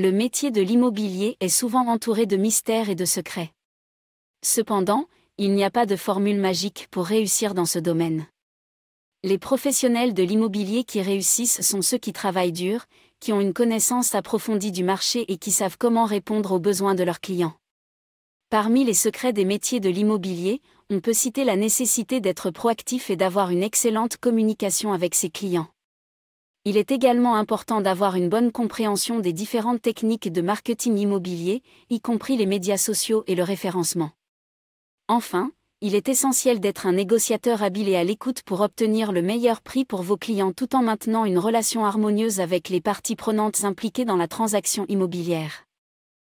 le métier de l'immobilier est souvent entouré de mystères et de secrets. Cependant, il n'y a pas de formule magique pour réussir dans ce domaine. Les professionnels de l'immobilier qui réussissent sont ceux qui travaillent dur, qui ont une connaissance approfondie du marché et qui savent comment répondre aux besoins de leurs clients. Parmi les secrets des métiers de l'immobilier, on peut citer la nécessité d'être proactif et d'avoir une excellente communication avec ses clients il est également important d'avoir une bonne compréhension des différentes techniques de marketing immobilier, y compris les médias sociaux et le référencement. Enfin, il est essentiel d'être un négociateur habile et à l'écoute pour obtenir le meilleur prix pour vos clients tout en maintenant une relation harmonieuse avec les parties prenantes impliquées dans la transaction immobilière.